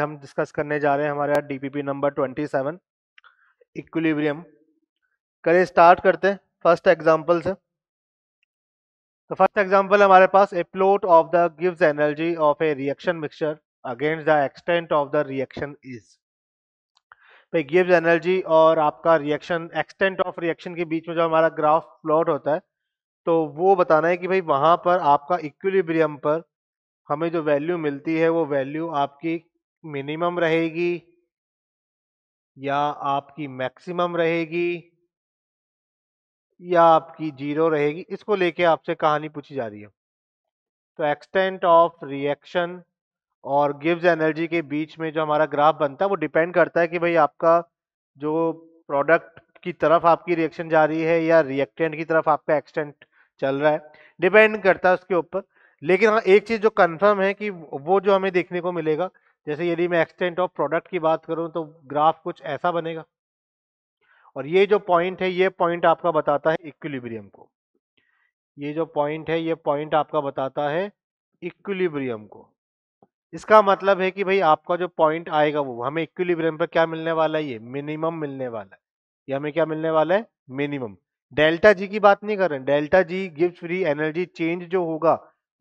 हम डिस्कस करने जा रहे हैं हमारे यहाँ DPP number twenty seven equilibrium करें स्टार्ट करते हैं फर्स्ट एग्जांपल से तो फर्स्ट एग्जांपल हमारे पास ए प्लॉट ऑफ द गिव्स energy of a reaction mixture against the extent of the reaction is भाई गिव्स एनर्जी और आपका रिएक्शन एक्सटेंट ऑफ रिएक्शन के बीच में जो हमारा ग्राफ प्लॉट होता है तो वो बताना है कि भाई वहाँ पर आपका इक्वलीब्रियम पर हमें जो वैल्यू मिलती है वो वैल्यू आपकी मिनिमम रहेगी या आपकी मैक्सिमम रहेगी या आपकी जीरो रहेगी इसको लेके आपसे कहानी पूछी जा रही है तो एक्सटेंट ऑफ रिएक्शन और गिव्स एनर्जी के बीच में जो हमारा ग्राफ बनता है वो डिपेंड करता है कि भाई आपका जो प्रोडक्ट की तरफ आपकी रिएक्शन जा रही है या रिएक्टेंट की तरफ आपका एक्सटेंट चल रहा है डिपेंड करता है उसके ऊपर लेकिन हाँ एक चीज़ जो कन्फर्म है कि वो जो हमें देखने को मिलेगा जैसे यदि मैं एक्सटेंट ऑफ प्रोडक्ट की बात करूं तो ग्राफ कुछ ऐसा बनेगा और ये जो पॉइंट है ये पॉइंट आपका बताता है इक्विलिब्रियम को ये जो पॉइंट है ये पॉइंट आपका बताता है इक्विलिब्रियम को इसका मतलब है कि भाई आपका जो पॉइंट आएगा वो हमें इक्विलिब्रियम पर क्या मिलने वाला है ये मिनिमम मिलने वाला है ये हमें क्या मिलने वाला है मिनिमम डेल्टा जी की बात नहीं कर रहे डेल्टा जी गिव्स फ्री एनर्जी चेंज जो होगा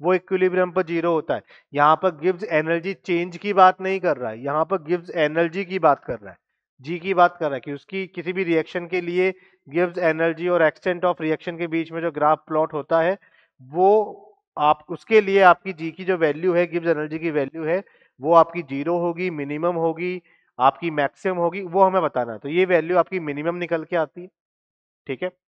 वो इक्विलिब्रियम पर जीरो होता है यहाँ पर गिव्स एनर्जी चेंज की बात नहीं कर रहा है यहाँ पर गिव्स एनर्जी की बात कर रहा है जी की बात कर रहा है कि उसकी किसी भी रिएक्शन के लिए गिव्स एनर्जी और एक्सटेंट ऑफ रिएक्शन के बीच में जो ग्राफ प्लॉट होता है वो आप उसके लिए आपकी जी की जो वैल्यू है गिव्स एनर्जी की वैल्यू है वो आपकी जीरो होगी मिनिमम होगी आपकी मैक्सिमम होगी वो हमें बताना है तो ये वैल्यू आपकी मिनिमम निकल के आती है ठीक है